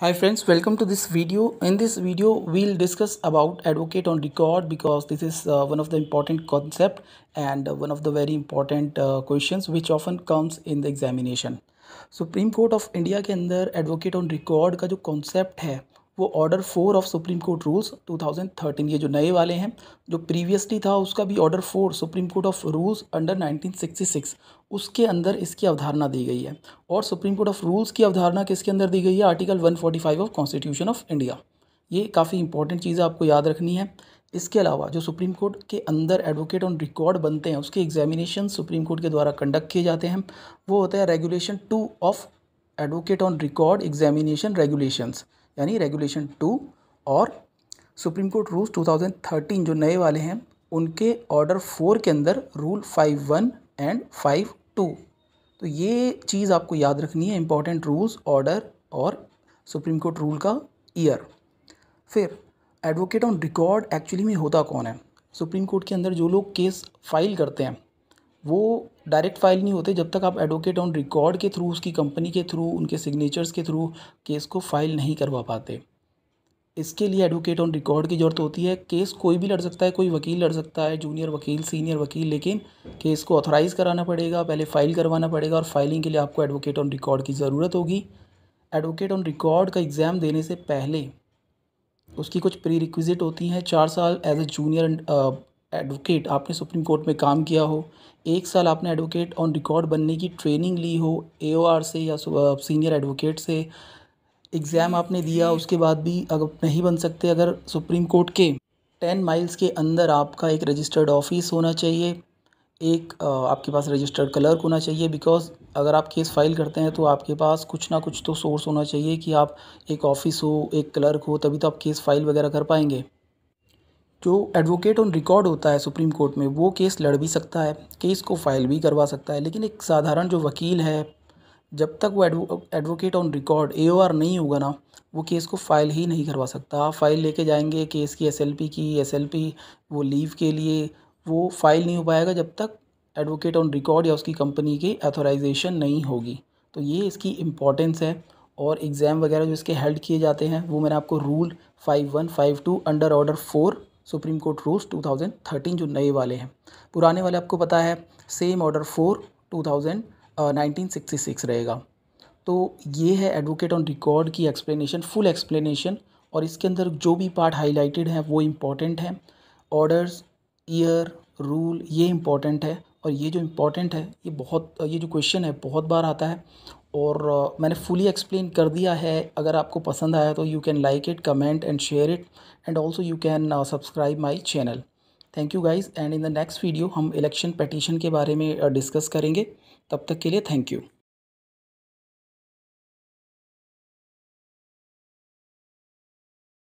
hi friends welcome to this video in this video we'll discuss about advocate on record because this is uh, one of the important concept and uh, one of the very important uh, questions which often comes in the examination Supreme Court of India के अंदर advocate on record का जो concept है वो order four of supreme court rules 2013 ये जो नए वाले हैं जो प्रीवियसली था उसका भी order four supreme court of rules under 1966 उसके अंदर इसकी अवधारणा दी गई है और सुप्रीम कोर्ट ऑफ रूल्स की अवधारणा किसके अंदर दी गई है article 145 of constitution of India ये काफ़ी इंपॉर्टेंट चीज़ आपको याद रखनी है इसके अलावा जो सुप्रीम कोर्ट के अंदर एडवोकेट ऑन रिकॉर्ड बनते हैं उसके एग्जामिनेशन सुप्रीम कोर्ट के द्वारा कंडक्ट किए जाते हैं वो होता है regulation two of advocate on record examination regulations यानी रेगुलेशन टू और सुप्रीम कोर्ट रूल्स 2013 जो नए वाले हैं उनके ऑर्डर फोर के अंदर rule five one and five two तो ये चीज़ आपको याद रखनी है इम्पॉर्टेंट रूल्स ऑर्डर और सुप्रीम कोर्ट रूल का ईयर फिर एडवोकेट ऑन रिकॉर्ड एक्चुअली में होता कौन है सुप्रीम कोर्ट के अंदर जो लोग केस फाइल करते हैं वो डायरेक्ट फाइल नहीं होते जब तक आप एडवोकेट ऑन रिकॉर्ड के थ्रू उसकी कंपनी के थ्रू उनके सिग्नेचर्स के थ्रू केस को फाइल नहीं करवा पाते इसके लिए एडवोकेट ऑन रिकॉर्ड की ज़रूरत होती है केस कोई भी लड़ सकता है कोई वकील लड़ सकता है जूनियर वकील सीनियर वकील लेकिन केस को ऑथोराइज़ कराना पड़ेगा पहले फ़ाइल करवाना पड़ेगा और फाइलिंग के लिए आपको एडवोकेट ऑन रिकॉर्ड की ज़रूरत होगी एडवोकेट ऑन रिकॉर्ड का एग्ज़ाम देने से पहले उसकी कुछ प्री रिक्विज़िट होती हैं चार साल एज ए जूनियर एडवोकेट आपने सुप्रीम कोर्ट में काम किया हो एक साल आपने एडवोकेट ऑन रिकॉर्ड बनने की ट्रेनिंग ली हो ए से या सीनियर एडवोकेट से एग्ज़ाम आपने दिया उसके बाद भी अगर नहीं बन सकते अगर सुप्रीम कोर्ट के टेन माइल्स के अंदर आपका एक रजिस्टर्ड ऑफिस होना चाहिए एक आपके पास रजिस्टर्ड क्लर्क होना चाहिए बिकॉज अगर आप केस फाइल करते हैं तो आपके पास कुछ ना कुछ तो सोर्स होना चाहिए कि आप एक ऑफिस हो एक क्लर्क हो तभी तो आप केस फाइल वगैरह कर पाएंगे जो एडवोकेट ऑन रिकॉर्ड होता है सुप्रीम कोर्ट में वो केस लड़ भी सकता है केस को फाइल भी करवा सकता है लेकिन एक साधारण जो वकील है जब तक वो एडवोकेट ऑन रिकॉर्ड ए नहीं होगा ना वो केस को फाइल ही नहीं करवा सकता आप फाइल लेके जाएंगे केस की एस की एस वो लीव के लिए वो फाइल नहीं हो पाएगा जब तक एडवोकेट ऑन रिकॉर्ड या उसकी कंपनी की अथोराइजेशन नहीं होगी तो ये इसकी इम्पॉर्टेंस है और एग्ज़ाम वगैरह जो इसके हेल्ड किए जाते हैं वो मैंने आपको rule five one five two under order four supreme court rules 2013 जो नए वाले हैं पुराने वाले आपको पता है same order four two thousand nineteen sixty six रहेगा तो ये है एडवोकेट ऑन रिकॉर्ड की एक्सप्लेनेशन फुल एक्सप्लेनेशन और इसके अंदर जो भी पार्ट हाईलाइटेड है वो इम्पॉर्टेंट है ऑर्डर्स ईयर रूल ये इम्पॉर्टेंट है और ये जो इम्पोर्टेंट है ये बहुत ये जो क्वेश्चन है बहुत बार आता है और मैंने फुली एक्सप्लेन कर दिया है अगर आपको पसंद आया तो you can like it comment and share it and also you can subscribe my channel thank you guys and in the next video हम इलेक्शन पटिशन के बारे में डिस्कस करेंगे तब तक के लिए थैंक यू